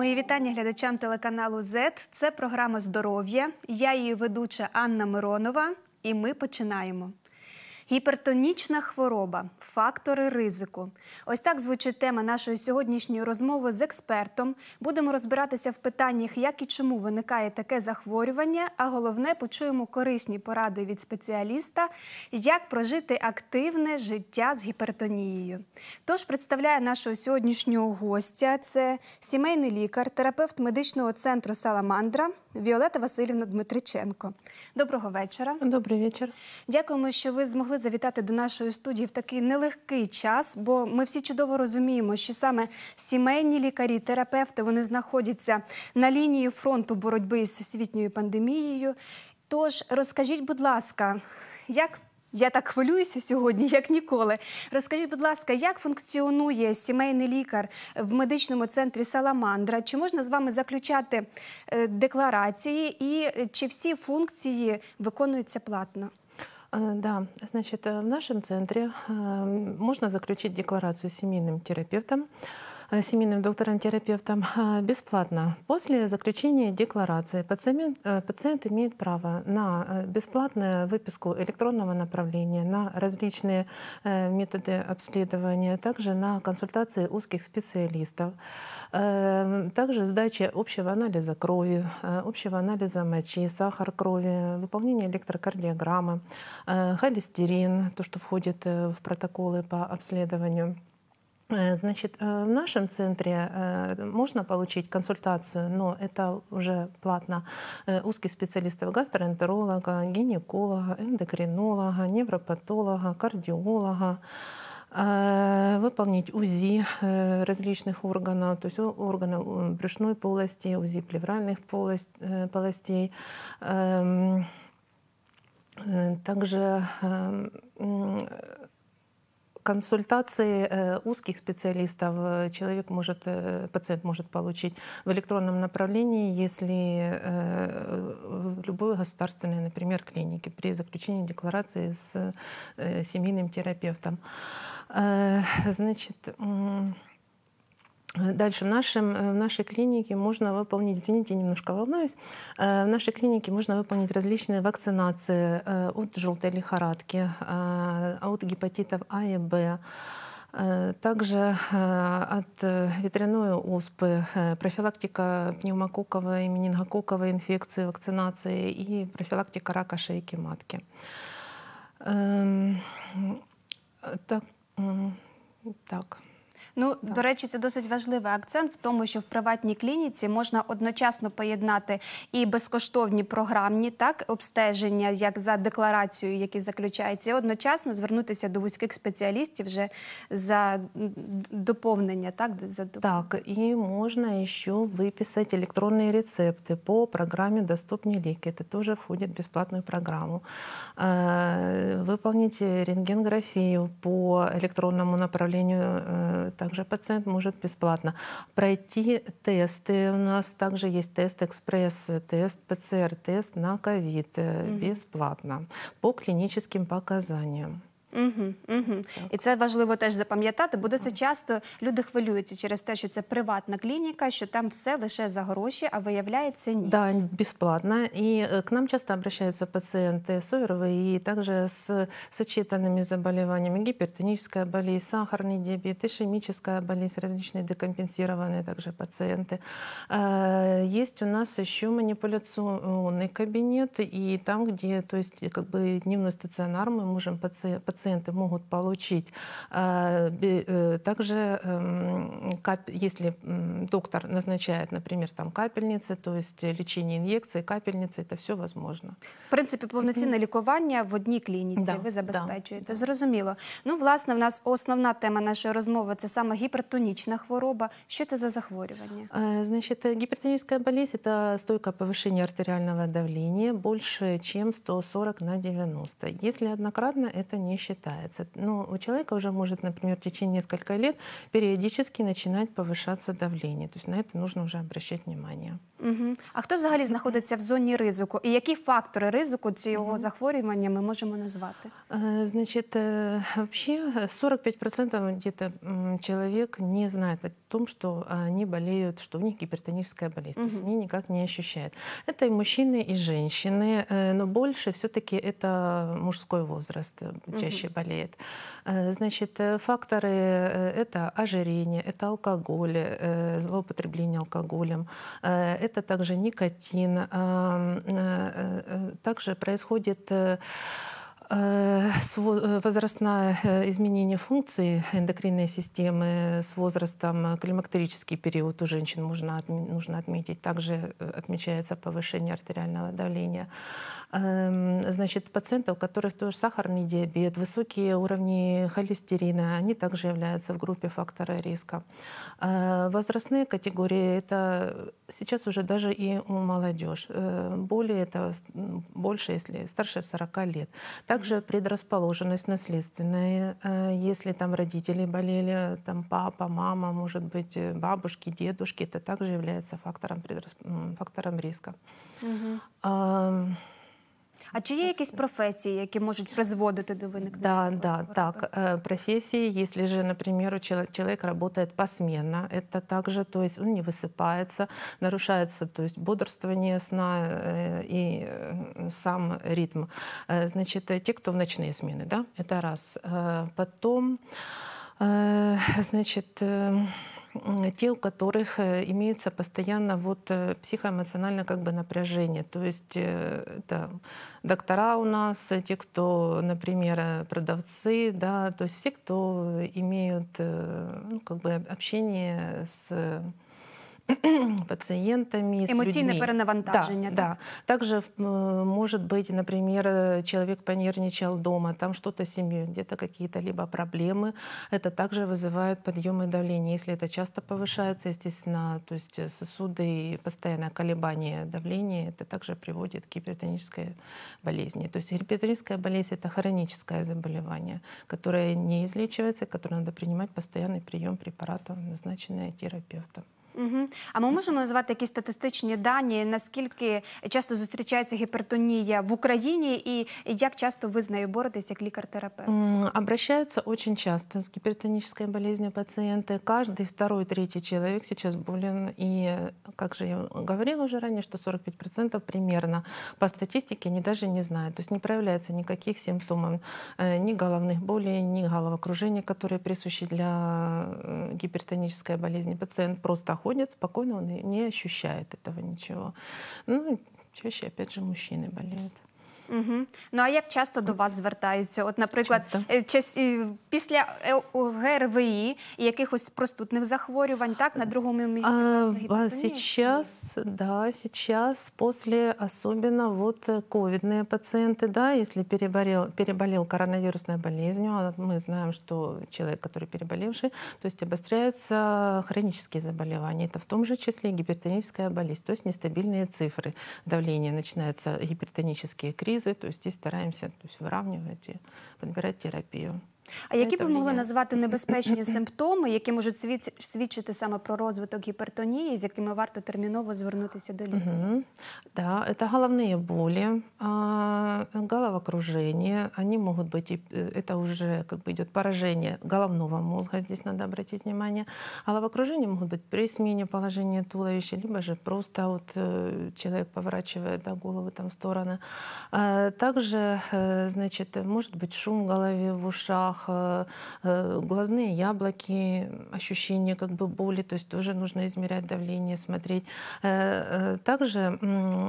Мої вітання глядачам телеканалу Z. Це програма здоров'я. Я її ведуча Анна Миронова, і ми починаємо. Гіпертонічна хвороба, фактори ризику. Ось так звучить тема нашої сьогоднішньої розмови з експертом. Будемо розбиратися в питаннях, як і чому виникає таке захворювання. А головне, почуємо корисні поради від спеціаліста, як прожити активне життя з гіпертонією. Тож представляє нашого сьогоднішнього гостя: це сімейний лікар, терапевт медичного центру Саламандра Віолета Васильівна Дмитриченко. Доброго вечора. Добрий вечір. Дякуємо, що ви змогли завітати до нашої студії в такий нелегкий час, бо ми всі чудово розуміємо, що саме сімейні лікарі, терапевти вони знаходяться на лінії фронту боротьби з освітньою пандемією. Тож розкажіть, будь ласка, як я так хвилююся сьогодні, як ніколи. Розкажіть, будь ласка, як функціонує сімейний лікар в медичному центрі Саламандра? Чи можна з вами заключати е, декларації і е, чи всі функції виконуються платно? Э, да, значит, э, в нашем центре э, можно заключить декларацию семейным терапевтом Э, семейным доктором-терапевтом а, бесплатно. После заключения декларации пациент, э, пациент имеет право на э, бесплатную выписку электронного направления, на различные методы обследования, также на консультации узких специалистов, эм, также сдача общего анализа крови, общего анализа мочи, сахар крови, выполнение электрокардиограммы, холестерин, то, что входит в протоколы по обследованию. Э, значит, э, в нашем центре э, можно получить консультацию, но это уже платно. Узких специалистов гастроэнтеролога, гинеколога, эндокринолога, невропатолога, кардиолога выполнить УЗИ различных органов, то есть органов брюшной полости, УЗИ плевральных полостей. Эм, также эм, Консультации э, узких специалистов э, человек может, э, пациент может получить в электронном направлении, если в любой государственной, например, клинике при заключении декларации с семейным терапевтом. Значит, Э, дальше в, нашем, э, в нашей клинике можно выполнить, извините, немножко волнуюсь, э, в нашей клинике можно выполнить различные вакцинации от желтой лихорадки, от гепатитов А и Б, также от ветряной оспы, профилактика пневмококковой и менингококковой инфекции, вакцинации и профилактика рака шейки матки. Эм, так, так. Ну так. до речі, це досить важливий акцент в тому, що в приватній клініці можна одночасно поєднати і безкоштовні програмні так обстеження, як за декларацією, які заключаються, і одночасно звернутися до вузьких спеціалістів вже за доповнення. Так за Так, і можна ще виписати електронні рецепти по програмі Доступні ліки. Це теж входить в безплатну програму. Е, Выполнить рентгенографию по електронному направленню. Е, Также пациент может бесплатно пройти тесты. У нас также есть тест экспресс, тест ПЦР, тест на ковид э, бесплатно по клиническим показаниям. Угу, угу. І це важливо теж запам'ятати, бо досить часто люди хвилюються через те, що це приватна клініка, що там все лише за гроші, а виявляється ні. Да, бесплатно. И е, к нам часто обращаются пациенты с ОРВИ, и также с сочетанными заболеваниями, гипертоническая болезнь, сахарный диабет, ишемическая болезнь, различные декомпенсированные пацієнти. пациенты. Есть е, у нас еще манипуляционный кабінет, и там, где, то есть, как бы дневной стационар, мы можем пациент пациенты могут получить. Э, э, также, если доктор назначает, например, там капельницы, то есть лечение инъекций, капельницы, это все возможно. В принципі, повноцінне лікування в одній клініці да, ви забезпечуєте. Да, Зрозуміло. Ну, власне, в нас основна тема нашої розмови це саме гіпертонічна хвороба. Що це за захворювання? Э, значит, гипертоническая болезнь – это стойкое повышение артериального давления больше, чем 140 на 90. Если однократно, это не считается. Но у человека уже может, например, в течение нескольких лет периодически начинать повышаться давление. То есть на это нужно уже обращать внимание. Угу. А хто взагалі знаходиться в зоні ризику? І які фактори ризику этого захворювання мы можем назвать? Значит, вообще 45% где-то человек не знает о том, что они болеют, что у них гипертоническая болезнь. Угу. То есть они никак не ощущают. Это и мужчины, и женщины, но больше все-таки это мужской возраст чаще чаще болеет. Э, значит, э, факторы э, – это ожирение, это алкоголь, злоупотребление алкоголем, это также никотин. Также происходит Э, э, возрастное э, изменение функции эндокринной системы с возрастом, климактерический период у женщин нужно, нужно отметить. Также отмечается повышение артериального давления. Эм, значит, пациенты, у которых тоже сахарный диабет, высокие уровни холестерина, они также являются в группе фактора риска. Возрастные категории — это сейчас уже даже и у молодежи. Более это больше, если старше 40 лет. Также также предрасположенность наследственная. Э, если там родители болели, там папа, мама, может быть, э, бабушки, дедушки, это также является фактором, предрасп... фактором риска. Угу. А а чи є якісь професії, які можуть призводити до выникновения? Да, да, так. Профессии, если же, например, человек работает посменно, это также, то есть он не высыпается, нарушается, то есть бодрствование сна и сам ритм. Значит, те, кто в ночные смены, да, это раз. Потом, значит, те, у которых э, имеется постоянно вот э, психоэмоциональное как бы напряжение. То есть э, это доктора у нас, те, кто, например, продавцы, да, то есть все, кто имеют ну, как бы общение с пациентами. С Эмоциональное людьми. перенавантажение. Да, да. да. Также э, может быть, например, э, человек понервничал дома, там что-то с семьей, где-то какие-то либо проблемы. Это также вызывает подъемы давления. Если это часто повышается, естественно, то есть э, сосуды и постоянное колебание давления, это также приводит к гипертонической болезни. То есть гипертоническая болезнь — это хроническое заболевание, которое не излечивается, которое надо принимать постоянный прием препаратов, назначенные терапевтом. Угу. А ми можемо назвати якісь статистичні дані, наскільки часто зустрічається гипертонія в Украине и как часто вы з нею боретесь як лікар-терапевт? Обращаются очень часто с гипертонической болезнью пациенты. Каждый второй, третий человек сейчас болен. И, как же я говорила уже ранее, что 45% примерно по статистике они даже не знают. То есть не проявляется никаких симптомов, э, ни головных болей, ни головокружения, которые присущи для э, гипертонической болезни. Пациент просто находит, спокойно он не ощущает этого ничего. Ну, чаще, опять же, мужчины болеют. Угу. Ну а як часто до вас звертаються? От, наприклад, часто. після ГРВІ і якихось простудних захворювань, так на другому місці а, сейчас, а, да, сейчас после особенно вот ковидные пациенты, да, если переболел переболел коронавирусной болезнью, а, мы знаем, что человек, который переболевший, то есть обостряются хронические заболевания, это в том же числе гипертоническая болезнь, то есть нестабильные цифры давления, начинаются гипертонические кризы экспертизы, то есть здесь стараемся то есть выравнивать и подбирать терапию. А які б могли назвати небезпечні симптоми, які можуть свідчити саме про розвиток гіпертонії, з якими варто терміново звернутися до лікаря? Угу. Да, это головные боли, головокружение. Они могут быть, это уже как бы идет поражение головного мозга, здесь надо обратить внимание. Головокружение могут быть при смене положения туловища, либо же просто вот э, человек поворачивает да, голову там в стороны. Э, также, э, значит, может быть шум в голове, в ушах, мышцах, э, э, глазные яблоки, ощущение как бы боли, то есть тоже нужно измерять давление, смотреть. Э, также,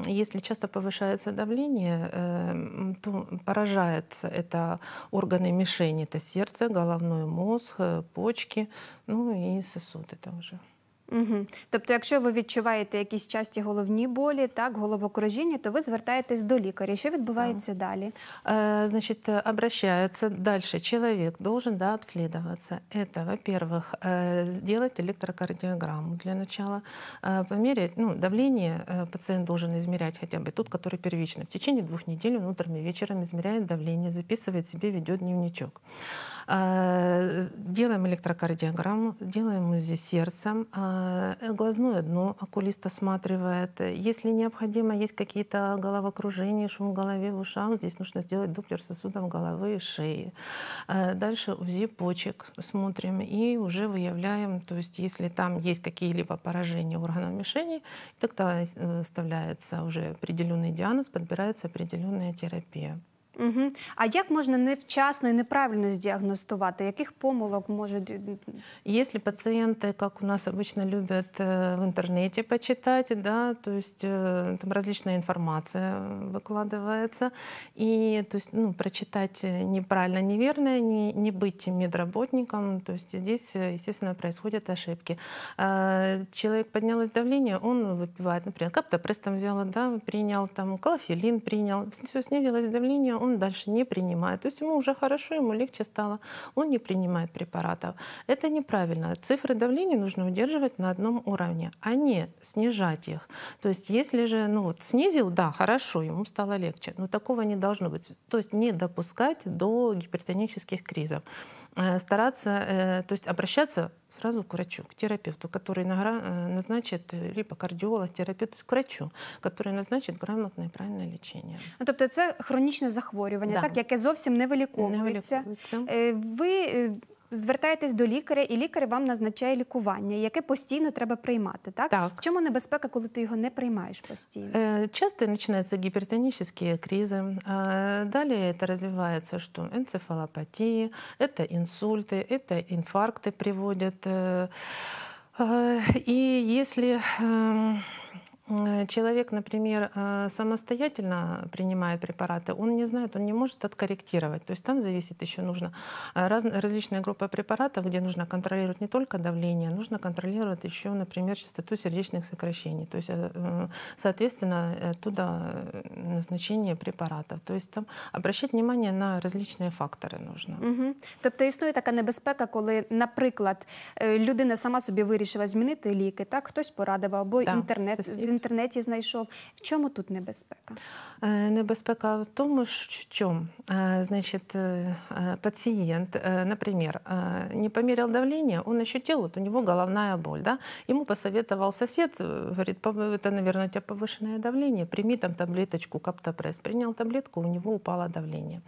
если часто повышается давление, эм, то поражается это органы мишени, это сердце, головной мозг, почки, ну и сосуды там Угу. Тобто, якщо ви відчуваєте якісь часті головні болі, так, головокружіння, то ви звертаєтесь до лікаря. Що відбувається да. далі? Э, значит, обращаются дальше. Человек должен да, обследоваться. Это, во-первых, сделать электрокардиограмму для начала, померить ну, давление, пациент должен измерять хотя бы тут, который первичный. В течение двух недель он утром и вечером измеряет давление, записывает себе, ведет дневничок. Э, делаем электрокардиограмму, делаем УЗИ сердцем, э, глазное дно окулист осматривает. Если необходимо, есть какие-то головокружения, шум в голове, в ушах, здесь нужно сделать дуплер сосудов головы и шеи. Э, дальше УЗИ почек смотрим и уже выявляем, то есть если там есть какие-либо поражения органов мишени, тогда вставляется уже определенный диагноз, подбирается определенная терапия. Угу. А як можна невчасно і неправильно здіагностувати? Яких помилок можуть? Если пациенты, как у нас обычно любят э, в интернете почитать, да, то есть э, там различная информация выкладывается, и то есть, ну, прочитать э, неправильно, неверно, не, не быть медработником, то есть здесь, естественно, происходят ошибки. Э, человек поднялось давление, он выпивает, например, каптопрестом взял, да, принял, там, колофилин принял, все, снизилось давление, он дальше не принимает. То есть ему уже хорошо, ему легче стало, он не принимает препаратов. Это неправильно. Цифры давления нужно удерживать на одном уровне, а не снижать их. То есть если же ну, вот, снизил, да, хорошо, ему стало легче, но такого не должно быть. То есть не допускать до гипертонических кризов. Э, стараться, э, то есть обращаться сразу к врачу, к терапевту, который э, назначит, либо кардиолог, терапевт, к врачу, который назначить грамотне і правильне лічення. Ну, тобто це хронічне захворювання, да. так яке зовсім не виліковується. Не виліковується. Е, ви е, звертаєтесь до лікаря, і лікар вам назначає лікування, яке постійно треба приймати. Так, так. в чому небезпека, коли ти його не приймаєш постійно? Е, часто починаються гіпертонічні кризи. Е, далі це розвивається що енцефалопатії, це інсульти, це інфаркти приводять. И е, если Э, человек, например, э, самостоятельно принимает препараты, он не знает, он не может откорректировать. То есть там зависит еще нужно э, раз, различная группа препаратов, где нужно контролировать не только давление, нужно контролировать еще, например, частоту сердечных сокращений. То есть, соответственно, оттуда назначение препаратов. То есть там обращать внимание на различные факторы нужно. Угу. Тобто існує така небезпека, коли, наприклад, людина сама себе вирішила изменить ліки, так хтось порадив або да. интернет інтернеті знайшов. В чому тут небезпека? Небезпека в тому, що значить, пацієнт, наприклад, не поміряв давлення, він ощутив, от у нього головна боль. Да? Йому посоветував сусід, говорить, это, наверное, у тебя повышенное давление, прими там таблеточку каптопресс. Принял таблетку, у него упало давление.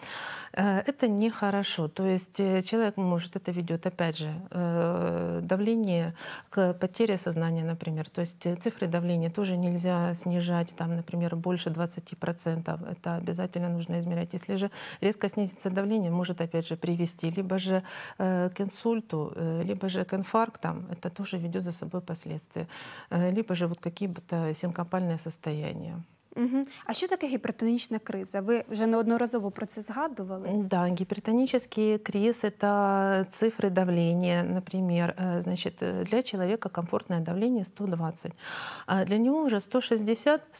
Э, это нехорошо. То есть э, человек может, это ведет, опять же, э, давление к потере сознания, например. То есть цифры давления тоже нельзя снижать, там, например, больше 20%. Это обязательно нужно измерять. Если же резко снизится давление, может, опять же, привести либо же э, к инсульту, э, либо же к инфарктам. Это тоже ведет за собой последствия. Э, либо же вот какие-то синкопальные состояния. Угу. А що таке гіпертонічна криза? Ви вже неодноразово про це згадували? Да, гипертонический криз – это цифры давления, например, э, значит, э, для человека комфортное давление 120, а для него уже 160-180 –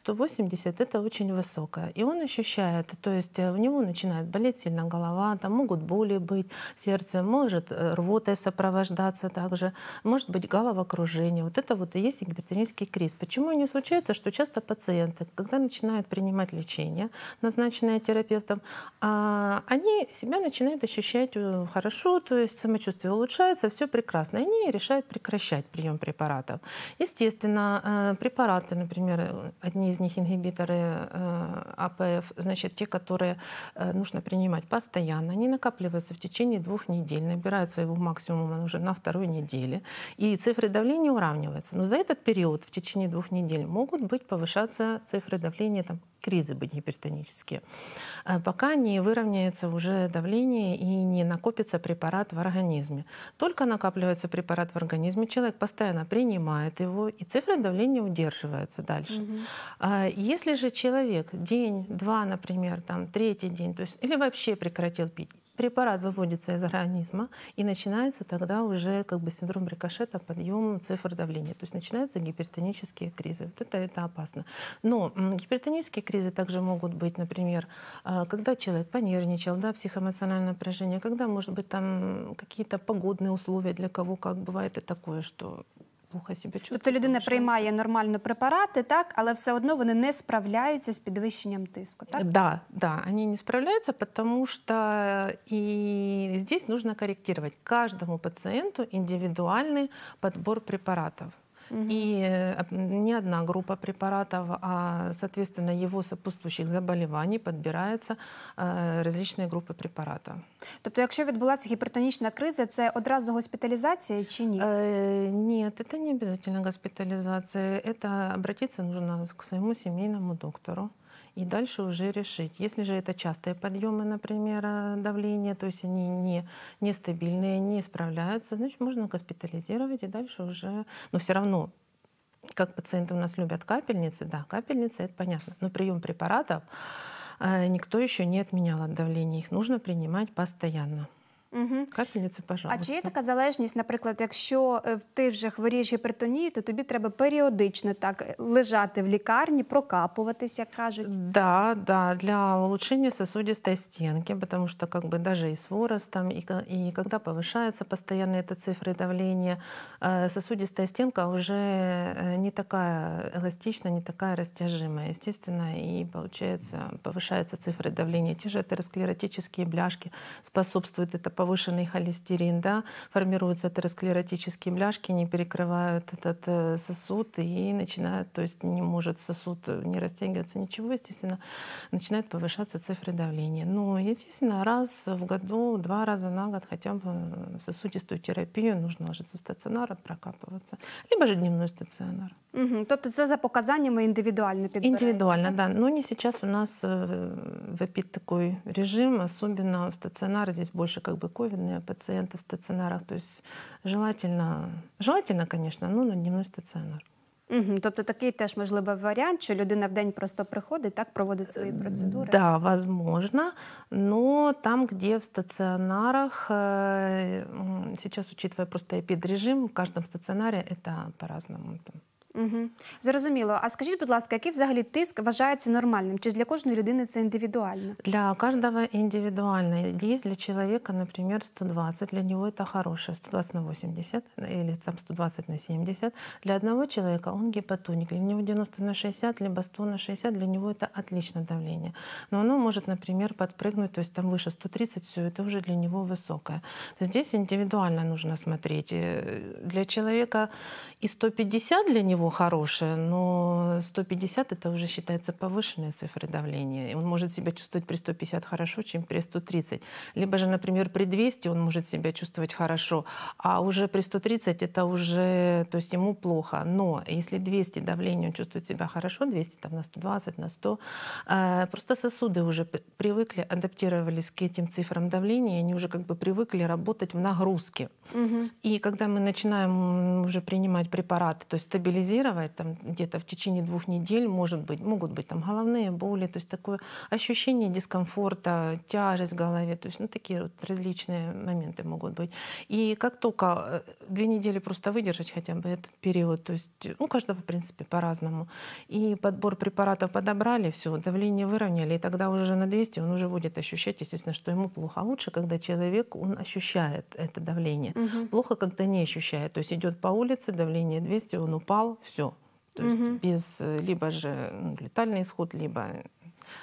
это очень высокое. И он ощущает, то есть э, у него начинает болеть сильно голова, там могут боли быть, сердце может рвотой сопровождаться также, может быть головокружение. Вот это вот и есть гипертонический криз. Почему не случается, что часто пациенты, когда начинают принимать лечение, назначенное терапевтом, а, они себя начинают ощущать э, хорошо, то есть самочувствие улучшается, все прекрасно. Они решают прекращать прием препаратов. Естественно, э, препараты, например, одни из них ингибиторы э, АПФ, значит, те, которые нужно принимать постоянно, они накапливаются в течение двух недель, набирают своего максимума уже на второй неделе, и цифры давления уравниваются. Но за этот период, в течение двух недель, могут быть повышаться цифры давления давление, там, кризы бы гипертонические, а пока не выровняется уже давление и не накопится препарат в организме. Только накапливается препарат в организме, человек постоянно принимает его, и цифры давления удерживаются дальше. Угу. Если же человек день, два, например, там, третий день, то есть, или вообще прекратил пить, препарат выводится из организма, и начинается тогда уже как бы синдром рикошета, подъем цифр давления. То есть начинаются гипертонические кризы. Вот это, это опасно. Но гипертонические кризы также могут быть, например, э, когда человек понервничал, да, психоэмоциональное напряжение, когда, может быть, там какие-то погодные условия для кого, как бывает и такое, что плохо себе чувствует. Тобто людина приймає нормально препарати, так, але все одно вони не справляються з підвищенням тиску, так? Да, да, они не справляються, тому что і э, здесь нужно корректировать каждому пациенту индивидуальный подбор препаратов. И э, не одна группа препаратов, а, соответственно, его сопутствующих заболеваний подбираются э, различные группы препаратов. То Тобто, якщо відбулася гіпертонічна криза, это одразу госпитализация или нет? Э, нет, это не обязательно госпитализация. Это обратиться нужно к своему семейному доктору и дальше уже решить. Если же это частые подъемы, например, э, давления, то есть они не, нестабильные, не справляются, значит, можно госпитализировать и дальше уже, но все равно как пациенты у нас любят капельницы, да, капельницы, это понятно, но прием препаратов э, никто еще не отменял от давления, их нужно принимать постоянно. Угу. Як пожалуйста? А чи є така залежність, наприклад, якщо ти вже хворієш гіпертонією, то тобі треба періодично так лежати в лікарні, прокапуватись, як кажуть? Да, да, для улучшения сосудистой стенки, потому что как бы даже и с возрастом, и, и когда повышается постоянно эта цифра давления, э, сосудистая стенка уже э, не такая эластична, не такая растяжимая, естественно, и получается повышается цифра давления. Те же атеросклеротические бляшки способствуют это повышенный холестерин, да, формируются атеросклеротические бляшки, не перекрывают этот э, сосуд и начинают, то есть не может сосуд э, не растягиваться, ничего, естественно, начинает повышаться цифры давления. Ну, естественно, раз в году, два раза на год хотя бы сосудистую терапию нужно ложиться в стаціонар, прокапываться, либо же дневной стационар. Угу. Тобто це за показаннями індивідуально підбирається? Індивідуально, так. Да? да. Ну, не сейчас у нас э, в такой режим, особенно в стационар, здесь больше как бы ковидные пациенты в стационарах. То тобто, есть желательно, желательно, конечно, ну, на дневной стационар. Угу. Тобто такий теж можливий варіант, що людина в день просто приходить, так проводить свої е, процедури? Да, возможно. Но там, где в стационарах, э, сейчас, учитывая просто эпидрежим, в каждом стационаре это по-разному. Угу. Зрозуміло. А скажіть, будь ласка, який взагалі тиск вважається нормальним? Чи для кожної людини це індивідуально? Для каждого индивидуально. Есть для человека, например, 120, для него это хорошее, 120 на 80 или там 120 на 70. Для одного человека он гипотоник, для него 90 на 60, либо 100 на 60, для него это отличное давление. Но оно может, например, подпрыгнуть, то есть там выше 130, все это уже для него высокое. То здесь индивидуально нужно смотреть. Э, для человека и 150 для него него хорошее, но 150 это уже считается повышенная цифра давления. И он может себя чувствовать при 150 хорошо, чем при 130. Либо же, например, при 200 он может себя чувствовать хорошо, а уже при 130 это уже, то есть ему плохо. Но если 200 давление, он чувствует себя хорошо, 200 там на 120, на 100, э, просто сосуды уже привыкли, адаптировались к этим цифрам давления, и они уже как бы привыкли работать в нагрузке. Угу. И когда мы начинаем уже принимать препараты, то есть стабилизировать прогнозировать, там где-то в течение двух недель может быть, могут быть там головные боли, то есть такое ощущение дискомфорта, тяжесть в голове, то есть ну, такие вот различные моменты могут быть. И как только э, две недели просто выдержать хотя бы этот период, то есть ну, у каждого, в принципе, по-разному. И подбор препаратов подобрали, все, давление выровняли, и тогда уже на 200 он уже будет ощущать, естественно, что ему плохо. А лучше, когда человек, он ощущает это давление. Угу. Плохо, когда не ощущает. То есть идет по улице, давление 200, он упал, все. То есть без э, либо же ну, летальный исход, либо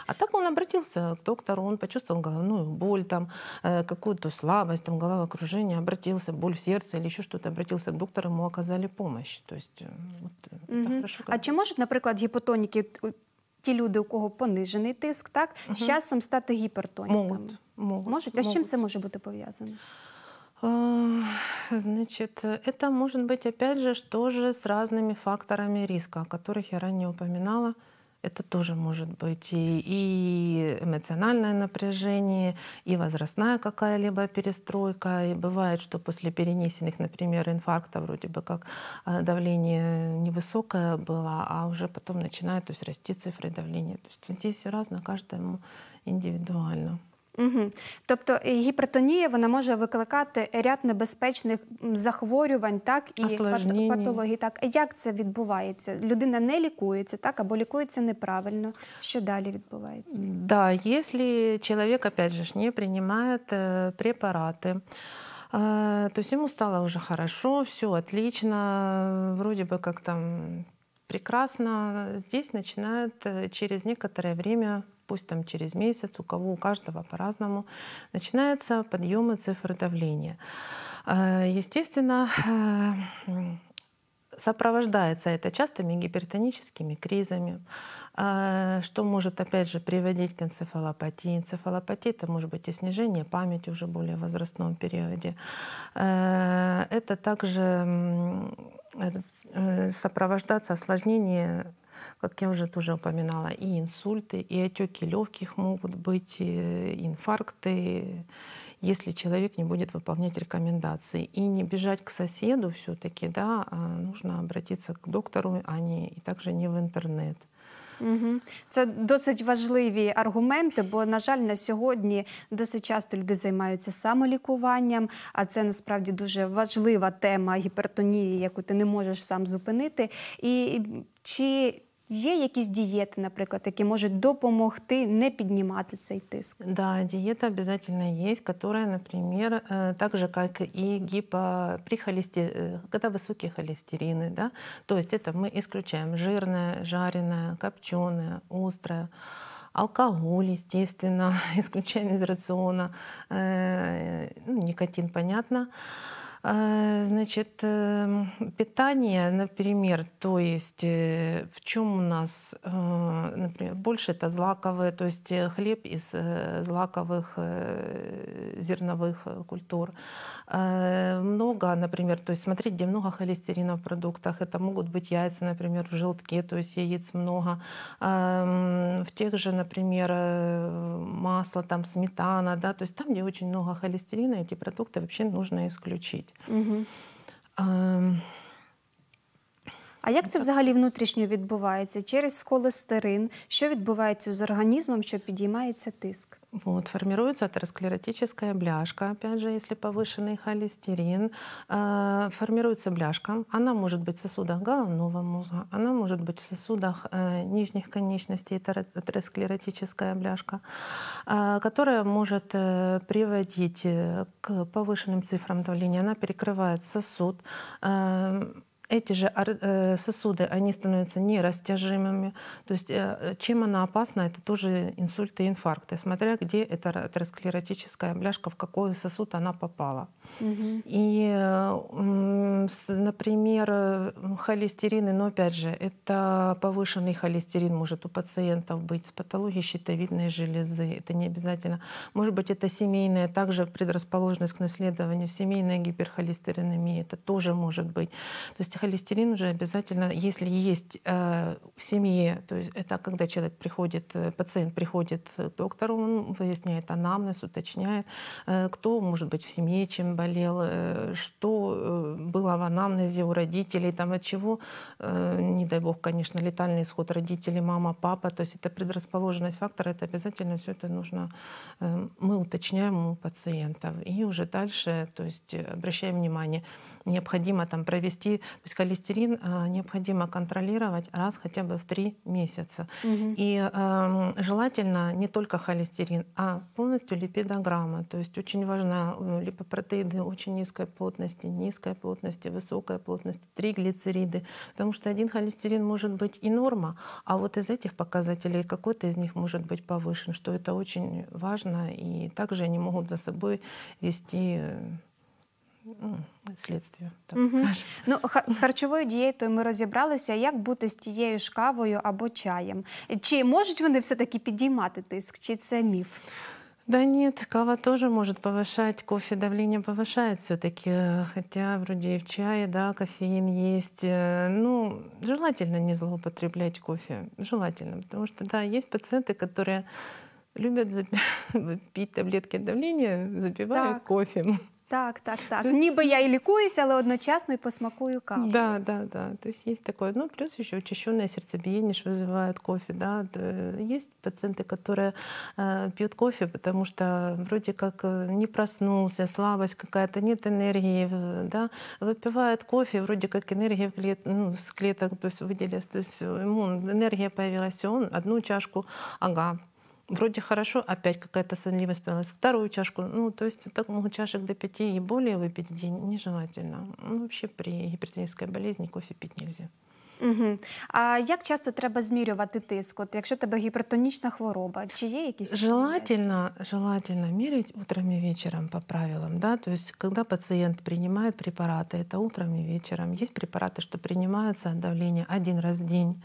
а так он обратился к доктору, он почувствовал головную боль, там, э, какую-то слабость, там, головокружение, обратился, боль в сердце или еще что-то, обратился к доктору, ему оказали помощь. То есть, э, вот, угу. хорошо, как... А чем может, например, гипотоники, те люди, у кого пониженный тиск, так, угу. з часом стати гіпертоніками? Могуть. Можуть. А з чим це може бути пов'язано? Значит, это может быть, опять же, что же с разными факторами риска, о которых я ранее упоминала. Это тоже может быть и, и эмоциональное напряжение, и возрастная какая-либо перестройка. И бывает, что после перенесенных, например, инфаркта вроде бы как а, давление невысокое было, а уже потом начинают то есть, расти цифры давления. То есть здесь разно, каждому индивидуально. Угу. Тобто гіпертонія вона може викликати ряд небезпечних захворювань, так і Осложнення. патологій. Так як це відбувається? Людина не лікується, так або лікується неправильно. Що далі відбувається? Да, якщо чоловік опять же не приймає э, препарати. Э, то есть ему стало уже хорошо, все отлично, э, вроде бы как там прекрасно. Здесь начинает э, через некоторое время пусть там через месяц, у кого, у каждого по-разному, начинаются подъемы цифры давления. Э, естественно, э, сопровождается это частыми гипертоническими кризами, что может, опять же, приводить к энцефалопатии. Энцефалопатия — это может быть и снижение памяти уже более в возрастном периоде. Это также Э, сопровождаться осложнение, как я уже тоже упоминала, и инсульты, и отеки легких могут быть, и инфаркты, если человек не будет выполнять рекомендации. И не бежать к соседу все-таки, да, а нужно обратиться к доктору, а не и также не в интернет. Угу. Це досить важливі аргументи, бо, на жаль, на сьогодні досить часто люди займаються самолікуванням, а це насправді дуже важлива тема гіпертонії, яку ти не можеш сам зупинити. І чи Є якісь дієти, наприклад, які можуть допомогти не піднімати цей тиск? Да, диета обязательно есть, которая, например, э, так же, как и гипо... при холестерине, э, когда высокие холестерины, да, то есть это мы исключаем жирное, жареное, копченое, острое, алкоголь, естественно, исключаем из рациона, э, ну, никотин, понятно, а, значит, эм, питание, например, то есть э, в чем у нас, э, например, больше это злаковые, то есть э, хлеб из злаковых зерновых культур. Много, например, то есть смотреть, где много холестерина в продуктах. Это могут быть яйца, например, в желтке, то есть яиц много. Эм, в тех же, например, масло, там сметана, да, то есть там, где очень много холестерина, эти продукты вообще нужно исключить. Mm-hmm. Um, А як це взагалі внутрішньо відбувається? Через холестерин, що відбувається з организмом, що підіймається тиск? Вот, формируется атеросклеротическая бляшка, опять же, если повышенный холестерин. Э, формируется бляшка, она может быть в сосудах головного мозга, она может быть в сосудах э, нижних конечностей, это атеросклеротическая бляшка, э, которая может э, приводить э, к повышенным цифрам давления. Она перекрывает сосуд, э, эти же э, сосуды, они становятся нерастяжимыми. То есть э, чем она опасна, это тоже инсульты и инфаркты, смотря где эта атеросклеротическая бляшка, в какой сосуд она попала. Угу. И, например, э, холестерины, но опять же, это повышенный холестерин может у пациентов быть с патологией щитовидной железы, это не обязательно. Может быть, это семейная, также предрасположенность к наследованию, семейная гиперхолестеринемия, это тоже может быть. То есть холестерин уже обязательно, если есть э, в семье, то есть это когда человек приходит, э, пациент приходит к доктору, он выясняет анамнез, уточняет, э, кто, может быть, в семье чем болел, э, что э, было в анамнезе у родителей, там от чего, э, не дай бог, конечно, летальный исход родителей, мама, папа, то есть это предрасположенность фактора, это обязательно все это нужно, э, мы уточняем у пациентов и уже дальше, то есть э, обращаем внимание, необходимо там провести есть холестерин э, необходимо контролировать раз хотя бы в три месяца. Угу. И э, желательно не только холестерин, а полностью липидограмма. То есть очень важна э, липопротеиды очень низкой плотности, низкой плотности, высокой плотности, глицериды, Потому что один холестерин может быть и норма, а вот из этих показателей какой-то из них может быть повышен, что это очень важно. И также они могут за собой вести э, Ну, слідстві, так угу. Ну, з харчовою дієтою ми розібралися, як бути з тією ж кавою або чаєм. Чи можуть вони все-таки підіймати тиск, чи це міф? Да нет, кава тоже может повышать, кофе давление повышает все-таки, хотя вроде и в чае, да, кофеин есть. Э, ну, желательно не злоупотреблять кофе, желательно, потому что, да, есть пациенты, которые любят запи- пить таблетки от давления, запивают так. кофе. Так, так, так. Тобто... Ніби я і лікуюсь, але одночасно і посмакую каву. Да, да, да. То есть есть такое. Ну, плюс еще учащенное сердцебиение, что вызывает кофе, да. Есть пациенты, которые э, пьют кофе, потому что вроде как э, не проснулся, слабость какая-то, нет энергии, да. Выпивают кофе, вроде как энергия в клет... ну, с клеток то есть выделилась, то есть ему э, энергия появилась, он одну чашку, ага, вроде хорошо, опять какая-то сонливость появилась, вторую чашку. Ну, то есть так много чашек до пяти и более выпить в день нежелательно. Ну, вообще при гипертонической болезни кофе пить нельзя. Угу. А як часто треба змірювати тиск? От якщо тебе гіпертонічна хвороба, чи є якісь желательно, желательно мерить утром и вечером по правилам, да, то есть когда пациент принимает препараты, это утром и вечером. Есть препараты, что принимаются от давления один раз в день,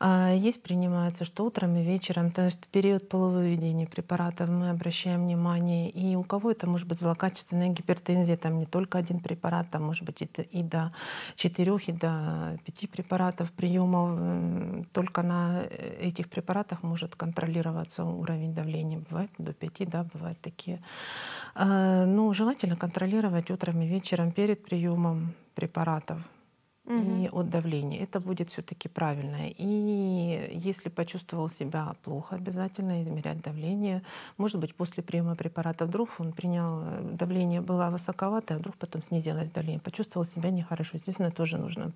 а есть принимаются, что утром и вечером, то есть в период полувыведения препаратов мы обращаем внимание, и у кого это может быть злокачественная гипертензия, там не только один препарат, там может быть и до, и до четырех, и до пяти препаратов препаратов, приема э, только на э, этих препаратах может контролироваться уровень давления. Бывает до 5, да, бывают такие. А, ну, желательно контролировать утром и вечером перед приемом препаратов угу. и от давления. Это будет все-таки правильно. И если почувствовал себя плохо, обязательно измерять давление. Может быть, после приема препарата вдруг он принял, э, давление было высоковатое, а вдруг потом снизилось давление. Почувствовал себя нехорошо. Естественно, тоже нужно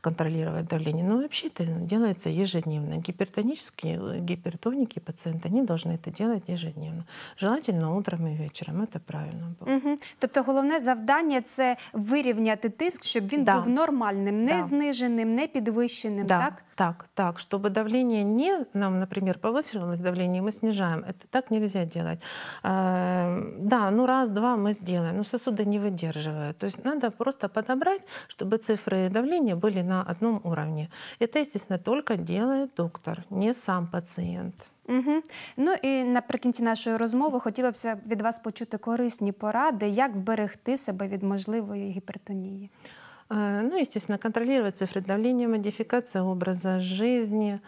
контролировать давление. Но вообще это делается ежедневно. Гипертонические, э, гипертоники пациенты, они должны это делать ежедневно. Желательно утром и вечером. Это правильно. Угу. есть головне завдання – це вирівняти тиск, щоб він да. был нормальним. пониженным, не да. зниженным, не підвищеним. да, так? Так, так, чтобы давление не, нам, например, повысилось давление, мы снижаем. Это так нельзя делать. Э, да, ну раз-два мы сделаем, но ну, сосуды не выдерживают. То есть надо просто подобрать, чтобы цифры давления были на одном уровне. Это, естественно, только делает доктор, не сам пацієнт. Угу. Ну і наприкінці нашої розмови хотілося б від вас почути корисні поради, як вберегти себе від можливої гіпертонії. Э, ну, естественно, контролировать цифры давления, модификация образа жизни,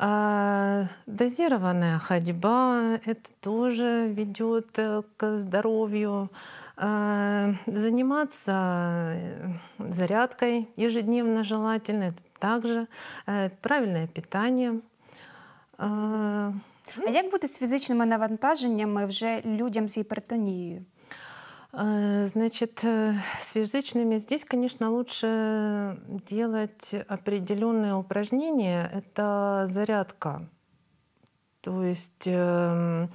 а, дозированная ходьба, это тоже ведет э, к здоровью. А, заниматься э, зарядкой ежедневно желательно, это также правильное питание. А, а ну як бути з фізичними навантаженнями вже людям з гіпертонією? Э, значит, э, с язычными здесь, конечно, лучше делать определенные упражнения. Это зарядка. То есть э,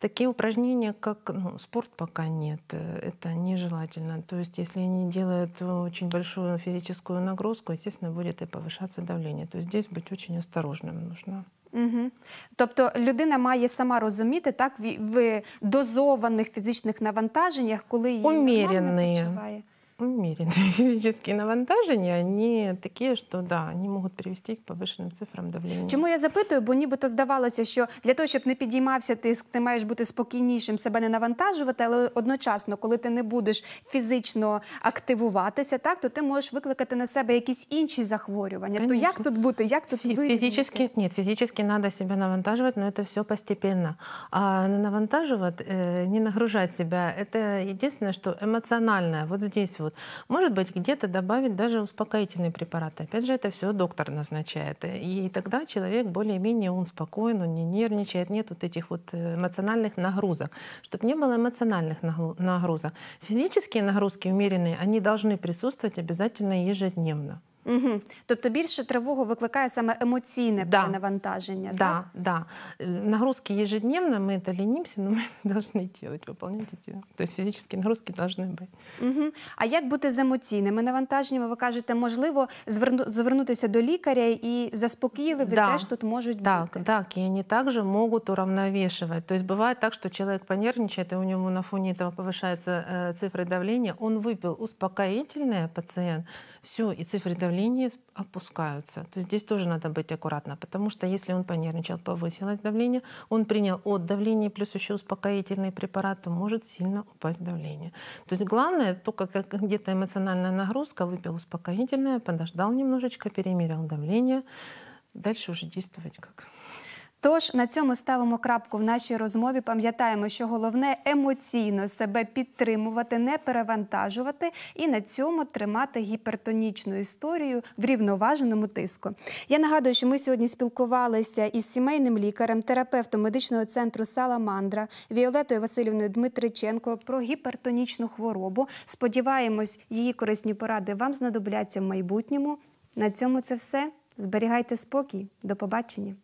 такие упражнения, как ну, спорт пока нет, э, это нежелательно. То есть если они делают очень большую физическую нагрузку, естественно, будет и повышаться давление. То есть здесь быть очень осторожным нужно. Угу. Тобто людина має сама розуміти так в дозованих фізичних навантаженнях, коли її Уміряний. відчуває. умеренные физические навантаження, они такі, що да, вони можуть привести к повышенным цифрам давлення. Чому я запитую? Бо нібито здавалося, що для того, щоб не підіймався тиск, ти маєш бути спокійнішим, себе не навантажувати, але одночасно, коли ти не будеш фізично активуватися, так то ти можеш викликати на себе якісь інші захворювання. Конечно. То як тут бути? Як тут фізично? Ні, фізично треба себе навантажувати, але це все постепенно. А не навантажувати, е, не нагружати себе, це єдине, що емоціональне, от здесь вот период. Может быть, где-то добавить даже успокоительные препараты. Опять же, это все доктор назначает. И тогда человек более-менее он спокоен, он не нервничает, нет вот этих вот э, эмоциональных нагрузок. Чтобы не было эмоциональных нагрузок. Физические нагрузки умеренные, они должны присутствовать обязательно ежедневно. Угу. Тобто більше тривогу викликає саме емоційне да. перенавантаження. Да, так? да. Е, нагрузки ежедневно, ми це лінімся, але ми повинні робити, виконувати ці. Тобто фізичні нагрузки повинні бути. Угу. А як бути з емоційними навантаженнями? Ви кажете, можливо, зверну... звернутися до лікаря і заспокійливі да. теж тут можуть да, бути. Так, і вони також можуть уравновішувати. Тобто буває так, що чоловік понервничає, і у нього на фоні цього повишається е, цифри давлення, він випив успокоїтельне пацієнт, все, и цифры давления опускаются. То есть здесь тоже надо быть аккуратно, потому что если он понервничал, повысилось давление, он принял от давления плюс еще успокоительный препарат, то может сильно упасть давление. То есть главное, только как где-то эмоциональная нагрузка, выпил успокоительное, подождал немножечко, перемерил давление, дальше уже действовать как. Тож на цьому ставимо крапку в нашій розмові. Пам'ятаємо, що головне емоційно себе підтримувати, не перевантажувати і на цьому тримати гіпертонічну історію в рівноваженому тиску. Я нагадую, що ми сьогодні спілкувалися із сімейним лікарем, терапевтом медичного центру Саламандра Віолетою Васильівною Дмитриченко про гіпертонічну хворобу. Сподіваємось, її корисні поради вам знадобляться в майбутньому. На цьому це все. Зберігайте спокій. До побачення.